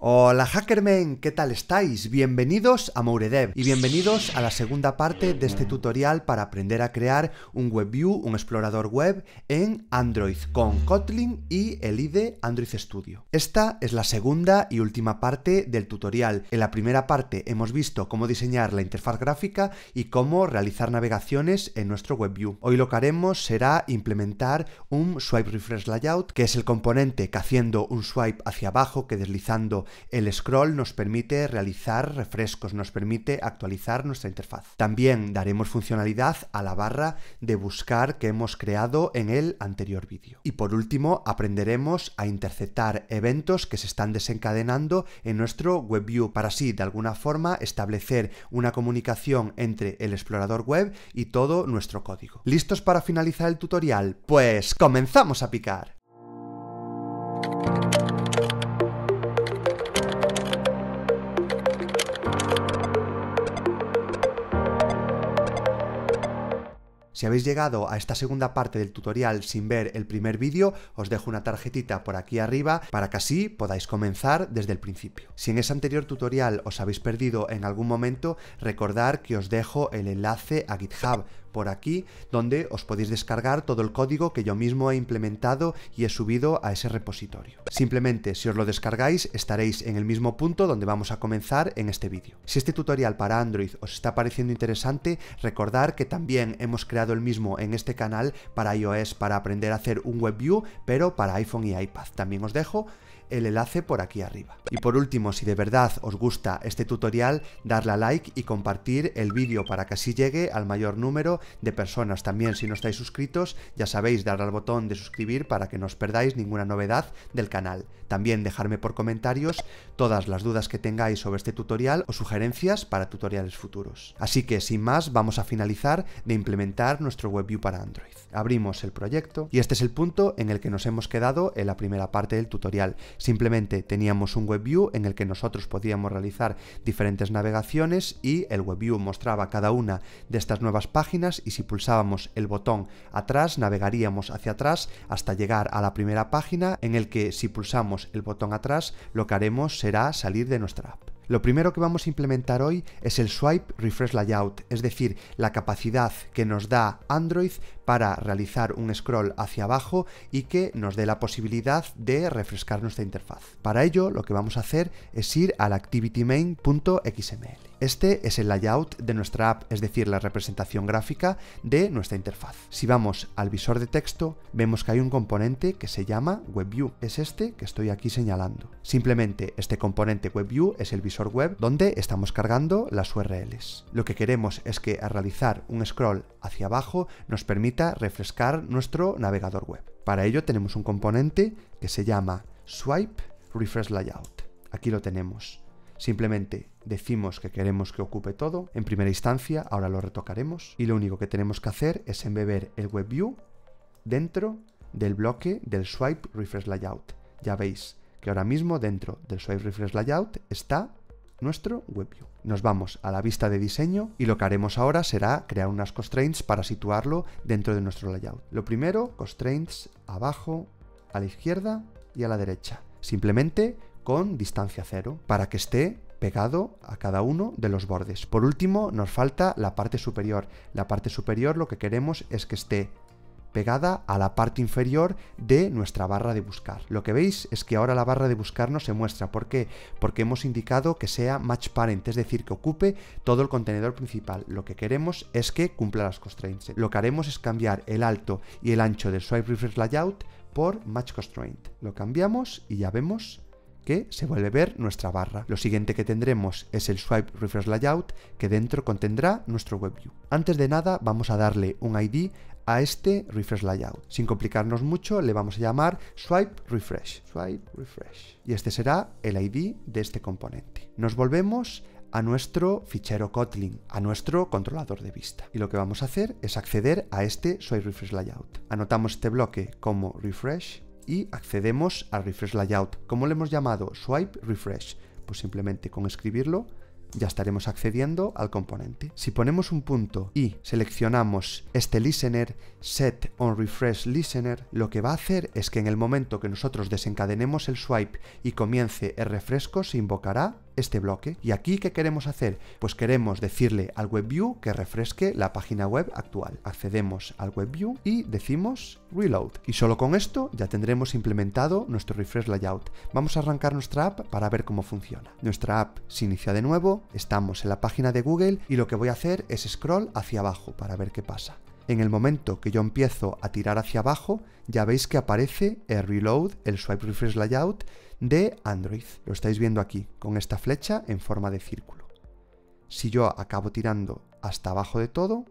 Hola Hackermen, ¿qué tal estáis? Bienvenidos a Mouredev y bienvenidos a la segunda parte de este tutorial para aprender a crear un WebView, un explorador web en Android con Kotlin y el IDE Android Studio. Esta es la segunda y última parte del tutorial. En la primera parte hemos visto cómo diseñar la interfaz gráfica y cómo realizar navegaciones en nuestro WebView. Hoy lo que haremos será implementar un Swipe Refresh Layout, que es el componente que haciendo un swipe hacia abajo, que deslizando el scroll nos permite realizar refrescos, nos permite actualizar nuestra interfaz. También daremos funcionalidad a la barra de buscar que hemos creado en el anterior vídeo. Y por último, aprenderemos a interceptar eventos que se están desencadenando en nuestro WebView para así, de alguna forma, establecer una comunicación entre el explorador web y todo nuestro código. ¿Listos para finalizar el tutorial? Pues comenzamos a picar. Si habéis llegado a esta segunda parte del tutorial sin ver el primer vídeo, os dejo una tarjetita por aquí arriba para que así podáis comenzar desde el principio. Si en ese anterior tutorial os habéis perdido en algún momento, recordar que os dejo el enlace a GitHub por aquí, donde os podéis descargar todo el código que yo mismo he implementado y he subido a ese repositorio. Simplemente, si os lo descargáis, estaréis en el mismo punto donde vamos a comenzar en este vídeo. Si este tutorial para Android os está pareciendo interesante, recordar que también hemos creado el mismo en este canal para iOS para aprender a hacer un web view, pero para iPhone y iPad. También os dejo el enlace por aquí arriba. Y por último, si de verdad os gusta este tutorial, darle a like y compartir el vídeo para que así llegue al mayor número de personas. También si no estáis suscritos, ya sabéis dar al botón de suscribir para que no os perdáis ninguna novedad del canal. También dejarme por comentarios todas las dudas que tengáis sobre este tutorial o sugerencias para tutoriales futuros. Así que sin más, vamos a finalizar de implementar nuestro WebView para Android. Abrimos el proyecto y este es el punto en el que nos hemos quedado en la primera parte del tutorial. Simplemente teníamos un WebView en el que nosotros podíamos realizar diferentes navegaciones y el WebView mostraba cada una de estas nuevas páginas y si pulsábamos el botón atrás navegaríamos hacia atrás hasta llegar a la primera página en el que si pulsamos el botón atrás lo que haremos será salir de nuestra app. Lo primero que vamos a implementar hoy es el Swipe Refresh Layout, es decir, la capacidad que nos da Android para realizar un scroll hacia abajo y que nos dé la posibilidad de refrescar nuestra interfaz. Para ello lo que vamos a hacer es ir al activitymain.xml. Este es el layout de nuestra app, es decir, la representación gráfica de nuestra interfaz. Si vamos al visor de texto, vemos que hay un componente que se llama WebView. Es este que estoy aquí señalando. Simplemente este componente WebView es el visor web donde estamos cargando las URLs. Lo que queremos es que al realizar un scroll hacia abajo nos permite refrescar nuestro navegador web. Para ello tenemos un componente que se llama Swipe Refresh Layout. Aquí lo tenemos. Simplemente decimos que queremos que ocupe todo. En primera instancia, ahora lo retocaremos. Y lo único que tenemos que hacer es embeber el WebView dentro del bloque del Swipe Refresh Layout. Ya veis que ahora mismo dentro del Swipe Refresh Layout está nuestro WebView. Nos vamos a la vista de diseño y lo que haremos ahora será crear unas constraints para situarlo dentro de nuestro layout. Lo primero, constraints abajo, a la izquierda y a la derecha, simplemente con distancia cero, para que esté pegado a cada uno de los bordes. Por último, nos falta la parte superior. La parte superior lo que queremos es que esté pegada a la parte inferior de nuestra barra de buscar. Lo que veis es que ahora la barra de buscar no se muestra. ¿Por qué? Porque hemos indicado que sea match parent, es decir, que ocupe todo el contenedor principal. Lo que queremos es que cumpla las constraints. Lo que haremos es cambiar el alto y el ancho del swipe refresh layout por match constraint. Lo cambiamos y ya vemos que se vuelve a ver nuestra barra. Lo siguiente que tendremos es el Swipe Refresh Layout que dentro contendrá nuestro WebView. Antes de nada vamos a darle un ID a este refresh layout. Sin complicarnos mucho, le vamos a llamar swipe refresh. Swipe refresh. Y este será el ID de este componente. Nos volvemos a nuestro fichero Kotlin, a nuestro controlador de vista. Y lo que vamos a hacer es acceder a este swipe refresh layout. Anotamos este bloque como refresh y accedemos al refresh layout. ¿Cómo le hemos llamado? Swipe refresh. Pues simplemente con escribirlo ya estaremos accediendo al componente. Si ponemos un punto y seleccionamos este listener, set on refresh listener, lo que va a hacer es que en el momento que nosotros desencadenemos el swipe y comience el refresco, se invocará este bloque. ¿Y aquí qué queremos hacer? Pues queremos decirle al WebView que refresque la página web actual. Accedemos al WebView y decimos Reload. Y solo con esto ya tendremos implementado nuestro refresh layout. Vamos a arrancar nuestra app para ver cómo funciona. Nuestra app se inicia de nuevo, estamos en la página de Google y lo que voy a hacer es scroll hacia abajo para ver qué pasa. En el momento que yo empiezo a tirar hacia abajo, ya veis que aparece el reload, el swipe refresh layout de Android. Lo estáis viendo aquí, con esta flecha en forma de círculo. Si yo acabo tirando hasta abajo de todo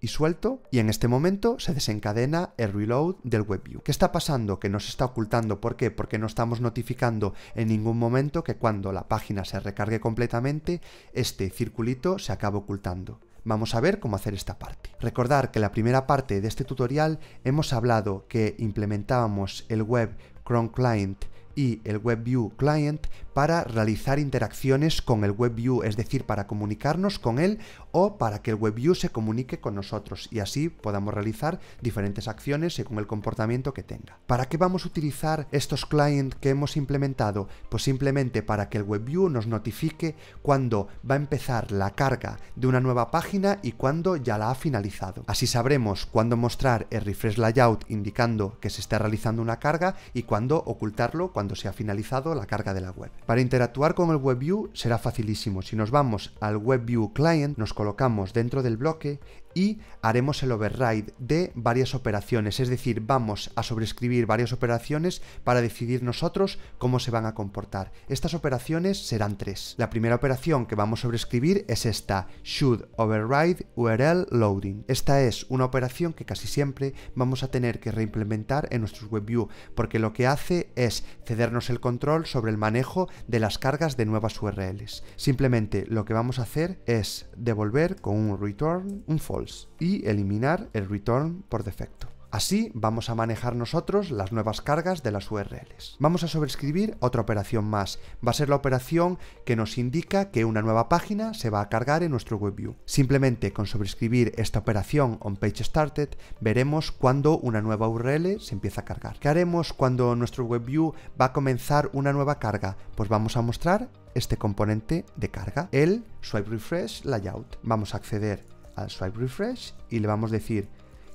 y suelto, y en este momento se desencadena el reload del WebView. ¿Qué está pasando? Que nos está ocultando. ¿Por qué? Porque no estamos notificando en ningún momento que cuando la página se recargue completamente, este circulito se acaba ocultando. Vamos a ver cómo hacer esta parte. Recordar que en la primera parte de este tutorial hemos hablado que implementábamos el web Chrome Client y el WebView Client para realizar interacciones con el WebView, es decir, para comunicarnos con él o para que el WebView se comunique con nosotros y así podamos realizar diferentes acciones según el comportamiento que tenga. ¿Para qué vamos a utilizar estos clients que hemos implementado? Pues simplemente para que el WebView nos notifique cuando va a empezar la carga de una nueva página y cuando ya la ha finalizado. Así sabremos cuándo mostrar el refresh layout indicando que se está realizando una carga y cuándo ocultarlo cuando se ha finalizado la carga de la web. Para interactuar con el WebView será facilísimo. Si nos vamos al WebView Client, nos colocamos dentro del bloque y haremos el override de varias operaciones, es decir, vamos a sobreescribir varias operaciones para decidir nosotros cómo se van a comportar. Estas operaciones serán tres. La primera operación que vamos a sobreescribir es esta, should override URL loading. Esta es una operación que casi siempre vamos a tener que reimplementar en nuestros WebView, porque lo que hace es cedernos el control sobre el manejo de las cargas de nuevas URLs. Simplemente lo que vamos a hacer es devolver con un return un false y eliminar el return por defecto. Así vamos a manejar nosotros las nuevas cargas de las URLs. Vamos a sobreescribir otra operación más. Va a ser la operación que nos indica que una nueva página se va a cargar en nuestro WebView. Simplemente con sobrescribir esta operación on started veremos cuando una nueva URL se empieza a cargar. ¿Qué haremos cuando nuestro WebView va a comenzar una nueva carga? Pues vamos a mostrar este componente de carga, el swipe refresh layout. Vamos a acceder swipe refresh y le vamos a decir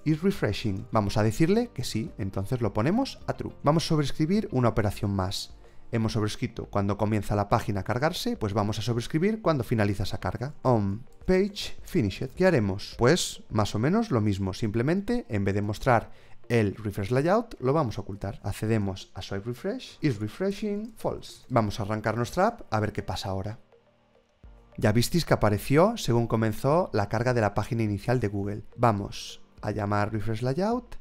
is refreshing. Vamos a decirle que sí, entonces lo ponemos a true. Vamos a sobrescribir una operación más. Hemos sobrescrito cuando comienza la página a cargarse, pues vamos a sobrescribir cuando finaliza esa carga. On page finished. ¿Qué haremos? Pues más o menos lo mismo, simplemente en vez de mostrar el refresh layout lo vamos a ocultar. Accedemos a swipe refresh, is refreshing, false. Vamos a arrancar nuestra app a ver qué pasa ahora. Ya visteis que apareció según comenzó la carga de la página inicial de Google. Vamos a llamar Refresh Layout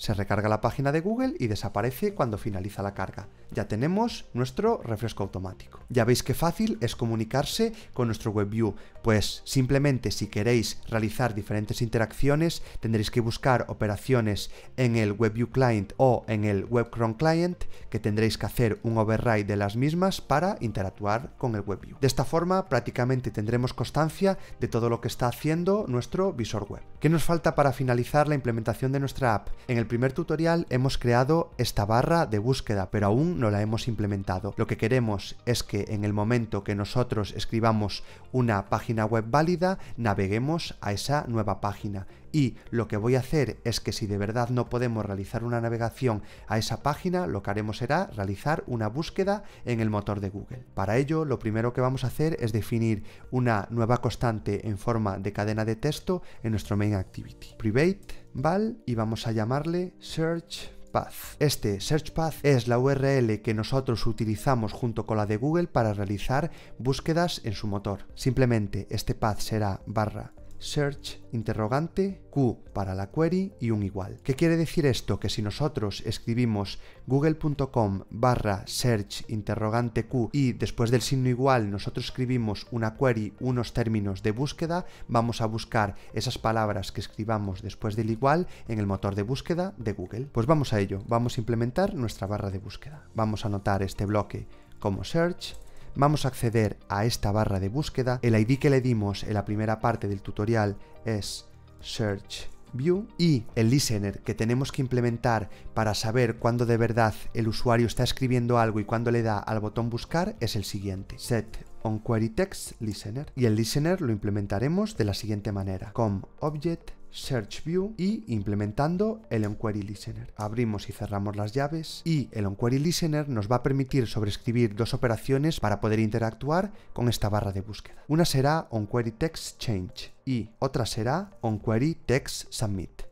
se recarga la página de Google y desaparece cuando finaliza la carga. Ya tenemos nuestro refresco automático. Ya veis qué fácil es comunicarse con nuestro WebView, pues simplemente si queréis realizar diferentes interacciones tendréis que buscar operaciones en el WebView Client o en el WebCron Client que tendréis que hacer un override de las mismas para interactuar con el WebView. De esta forma prácticamente tendremos constancia de todo lo que está haciendo nuestro visor web. ¿Qué nos falta para finalizar la implementación de nuestra app? En el primer tutorial hemos creado esta barra de búsqueda, pero aún no la hemos implementado. Lo que queremos es que en el momento que nosotros escribamos una página web válida, naveguemos a esa nueva página y lo que voy a hacer es que si de verdad no podemos realizar una navegación a esa página, lo que haremos será realizar una búsqueda en el motor de Google. Para ello, lo primero que vamos a hacer es definir una nueva constante en forma de cadena de texto en nuestro main activity. Private val y vamos a llamarle search Path. Este Search Path es la URL que nosotros utilizamos junto con la de Google para realizar búsquedas en su motor. Simplemente este path será barra search interrogante, q para la query y un igual. ¿Qué quiere decir esto? Que si nosotros escribimos google.com barra search interrogante q y después del signo igual nosotros escribimos una query, unos términos de búsqueda, vamos a buscar esas palabras que escribamos después del igual en el motor de búsqueda de Google. Pues vamos a ello, vamos a implementar nuestra barra de búsqueda. Vamos a anotar este bloque como search vamos a acceder a esta barra de búsqueda. El ID que le dimos en la primera parte del tutorial es search View y el listener que tenemos que implementar para saber cuándo de verdad el usuario está escribiendo algo y cuándo le da al botón buscar es el siguiente. Set on query text listener y el listener lo implementaremos de la siguiente manera. Com object Search View y implementando el OnQueryListener. Listener. Abrimos y cerramos las llaves y el OnQueryListener Listener nos va a permitir sobreescribir dos operaciones para poder interactuar con esta barra de búsqueda. Una será OnQueryTextChange y otra será OnQueryTextSubmit. Text Submit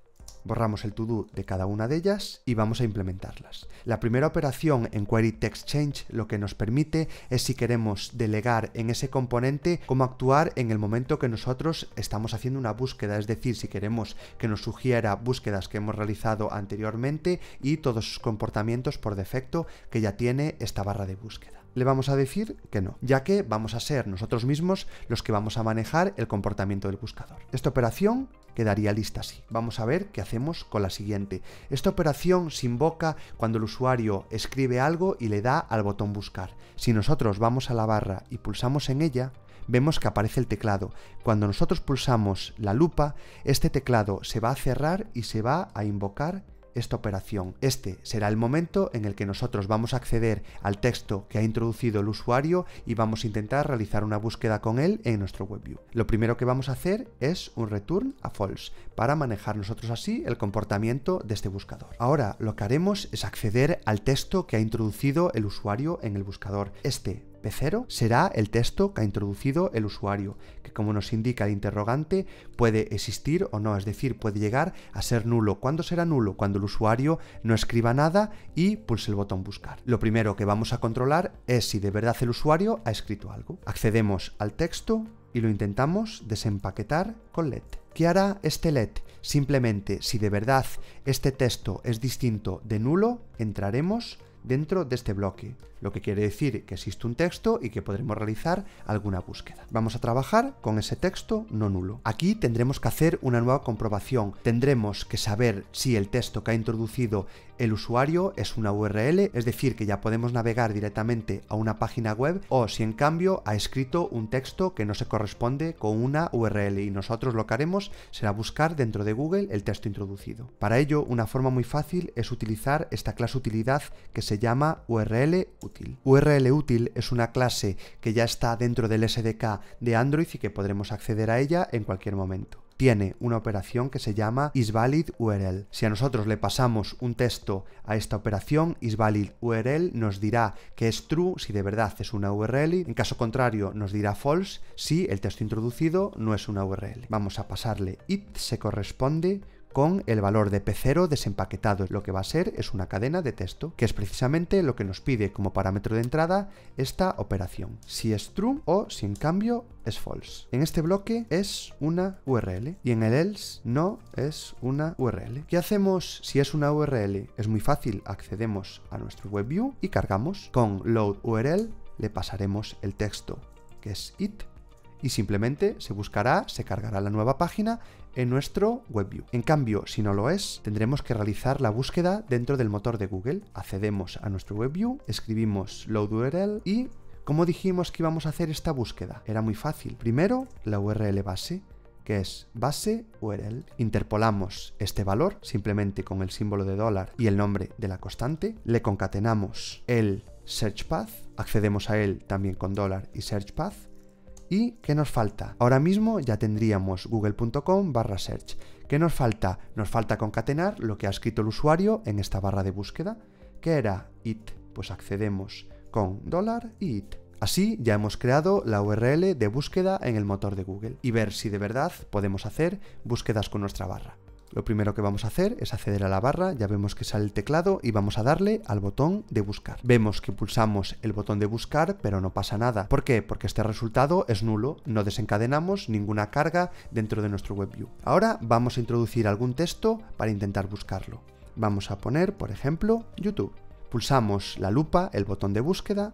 borramos el to-do de cada una de ellas y vamos a implementarlas. La primera operación en Query Text Change lo que nos permite es si queremos delegar en ese componente cómo actuar en el momento que nosotros estamos haciendo una búsqueda, es decir, si queremos que nos sugiera búsquedas que hemos realizado anteriormente y todos sus comportamientos por defecto que ya tiene esta barra de búsqueda le vamos a decir que no, ya que vamos a ser nosotros mismos los que vamos a manejar el comportamiento del buscador. Esta operación quedaría lista así. Vamos a ver qué hacemos con la siguiente. Esta operación se invoca cuando el usuario escribe algo y le da al botón buscar. Si nosotros vamos a la barra y pulsamos en ella, vemos que aparece el teclado. Cuando nosotros pulsamos la lupa, este teclado se va a cerrar y se va a invocar esta operación. Este será el momento en el que nosotros vamos a acceder al texto que ha introducido el usuario y vamos a intentar realizar una búsqueda con él en nuestro WebView. Lo primero que vamos a hacer es un return a false para manejar nosotros así el comportamiento de este buscador. Ahora lo que haremos es acceder al texto que ha introducido el usuario en el buscador. Este P0 será el texto que ha introducido el usuario, que como nos indica el interrogante puede existir o no, es decir, puede llegar a ser nulo. ¿Cuándo será nulo? Cuando el usuario no escriba nada y pulse el botón buscar. Lo primero que vamos a controlar es si de verdad el usuario ha escrito algo. Accedemos al texto y lo intentamos desempaquetar con LED. ¿Qué hará este LED? Simplemente, si de verdad este texto es distinto de nulo, entraremos dentro de este bloque lo que quiere decir que existe un texto y que podremos realizar alguna búsqueda. Vamos a trabajar con ese texto no nulo. Aquí tendremos que hacer una nueva comprobación, tendremos que saber si el texto que ha introducido el usuario es una URL, es decir, que ya podemos navegar directamente a una página web, o si en cambio ha escrito un texto que no se corresponde con una URL y nosotros lo que haremos será buscar dentro de Google el texto introducido. Para ello, una forma muy fácil es utilizar esta clase utilidad que se llama URL URL útil es una clase que ya está dentro del SDK de Android y que podremos acceder a ella en cualquier momento tiene una operación que se llama isValidURL. Si a nosotros le pasamos un texto a esta operación, isValidURL nos dirá que es true si de verdad es una URL, en caso contrario nos dirá false si el texto introducido no es una URL. Vamos a pasarle it se corresponde con el valor de p0 desempaquetado. Lo que va a ser es una cadena de texto, que es precisamente lo que nos pide como parámetro de entrada esta operación. Si es true o si en cambio es false. En este bloque es una URL y en el else no es una URL. ¿Qué hacemos si es una URL? Es muy fácil, accedemos a nuestro WebView y cargamos. Con load URL le pasaremos el texto que es it y simplemente se buscará, se cargará la nueva página en nuestro WebView. En cambio, si no lo es, tendremos que realizar la búsqueda dentro del motor de Google. Accedemos a nuestro WebView, escribimos loadURL y ¿cómo dijimos que íbamos a hacer esta búsqueda? Era muy fácil. Primero, la URL base que es base URL. Interpolamos este valor simplemente con el símbolo de dólar y el nombre de la constante, le concatenamos el search path, accedemos a él también con dólar y search path ¿Y qué nos falta? Ahora mismo ya tendríamos google.com barra search. ¿Qué nos falta? Nos falta concatenar lo que ha escrito el usuario en esta barra de búsqueda, que era it. Pues accedemos con dólar it. Así ya hemos creado la URL de búsqueda en el motor de Google y ver si de verdad podemos hacer búsquedas con nuestra barra. Lo primero que vamos a hacer es acceder a la barra, ya vemos que sale el teclado y vamos a darle al botón de buscar. Vemos que pulsamos el botón de buscar, pero no pasa nada. ¿Por qué? Porque este resultado es nulo, no desencadenamos ninguna carga dentro de nuestro WebView. Ahora vamos a introducir algún texto para intentar buscarlo. Vamos a poner, por ejemplo, YouTube. Pulsamos la lupa, el botón de búsqueda,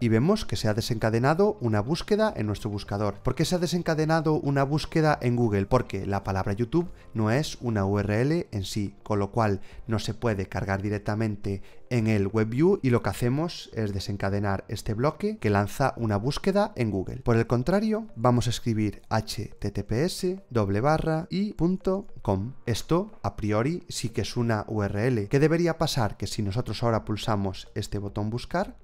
y vemos que se ha desencadenado una búsqueda en nuestro buscador. ¿Por qué se ha desencadenado una búsqueda en Google? Porque la palabra YouTube no es una URL en sí, con lo cual no se puede cargar directamente en el WebView y lo que hacemos es desencadenar este bloque que lanza una búsqueda en Google. Por el contrario, vamos a escribir https doble Esto, a priori, sí que es una URL. ¿Qué debería pasar? Que si nosotros ahora pulsamos este botón buscar,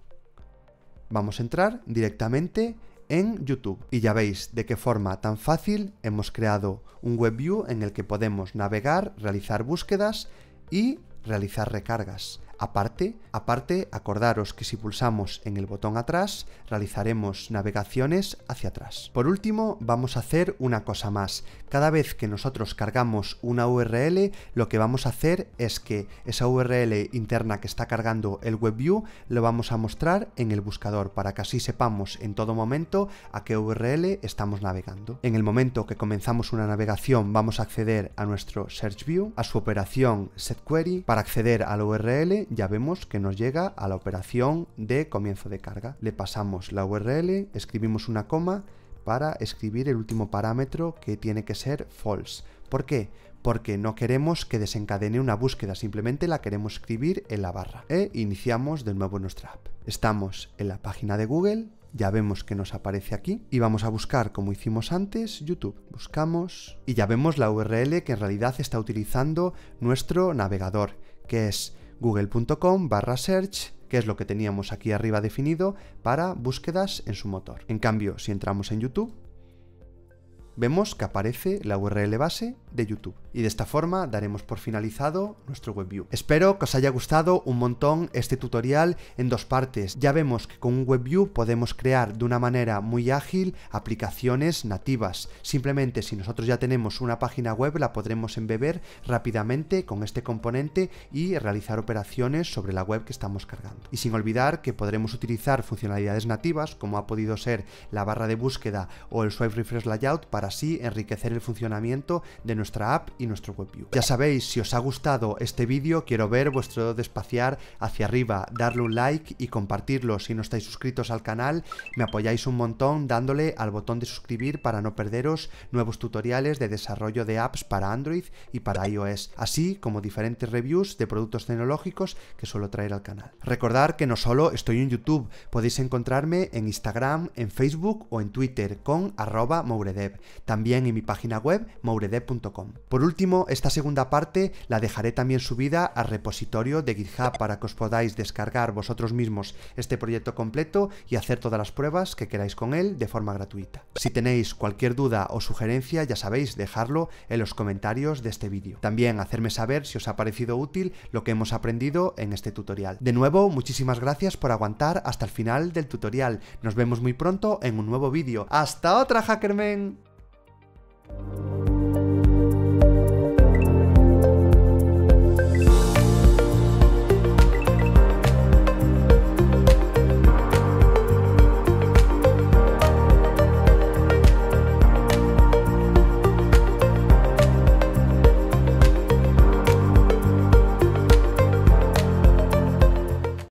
Vamos a entrar directamente en YouTube. Y ya veis de qué forma tan fácil hemos creado un WebView en el que podemos navegar, realizar búsquedas y realizar recargas. Aparte, aparte, acordaros que si pulsamos en el botón atrás, realizaremos navegaciones hacia atrás. Por último, vamos a hacer una cosa más. Cada vez que nosotros cargamos una URL, lo que vamos a hacer es que esa URL interna que está cargando el WebView, lo vamos a mostrar en el buscador para que así sepamos en todo momento a qué URL estamos navegando. En el momento que comenzamos una navegación, vamos a acceder a nuestro searchview a su operación setQuery, para acceder a la URL ya vemos que nos llega a la operación de comienzo de carga. Le pasamos la URL, escribimos una coma para escribir el último parámetro que tiene que ser false. ¿Por qué? Porque no queremos que desencadene una búsqueda, simplemente la queremos escribir en la barra. E iniciamos de nuevo nuestra app. Estamos en la página de Google, ya vemos que nos aparece aquí y vamos a buscar como hicimos antes YouTube. Buscamos y ya vemos la URL que en realidad está utilizando nuestro navegador, que es google.com barra search, que es lo que teníamos aquí arriba definido para búsquedas en su motor. En cambio, si entramos en YouTube, vemos que aparece la URL base de YouTube. Y de esta forma daremos por finalizado nuestro WebView. Espero que os haya gustado un montón este tutorial en dos partes. Ya vemos que con un WebView podemos crear de una manera muy ágil aplicaciones nativas. Simplemente si nosotros ya tenemos una página web la podremos embeber rápidamente con este componente y realizar operaciones sobre la web que estamos cargando. Y sin olvidar que podremos utilizar funcionalidades nativas como ha podido ser la barra de búsqueda o el swipe refresh layout para así enriquecer el funcionamiento de nuestra nuestra app y nuestro WebView. Ya sabéis, si os ha gustado este vídeo, quiero ver vuestro despaciar hacia arriba, darle un like y compartirlo. Si no estáis suscritos al canal, me apoyáis un montón dándole al botón de suscribir para no perderos nuevos tutoriales de desarrollo de apps para Android y para iOS, así como diferentes reviews de productos tecnológicos que suelo traer al canal. Recordar que no solo estoy en YouTube, podéis encontrarme en Instagram, en Facebook o en Twitter con arroba mouredev, también en mi página web mouredev.com por último, esta segunda parte la dejaré también subida al repositorio de GitHub para que os podáis descargar vosotros mismos este proyecto completo y hacer todas las pruebas que queráis con él de forma gratuita. Si tenéis cualquier duda o sugerencia, ya sabéis, dejarlo en los comentarios de este vídeo. También hacerme saber si os ha parecido útil lo que hemos aprendido en este tutorial. De nuevo, muchísimas gracias por aguantar hasta el final del tutorial. Nos vemos muy pronto en un nuevo vídeo. ¡Hasta otra, Hackerman!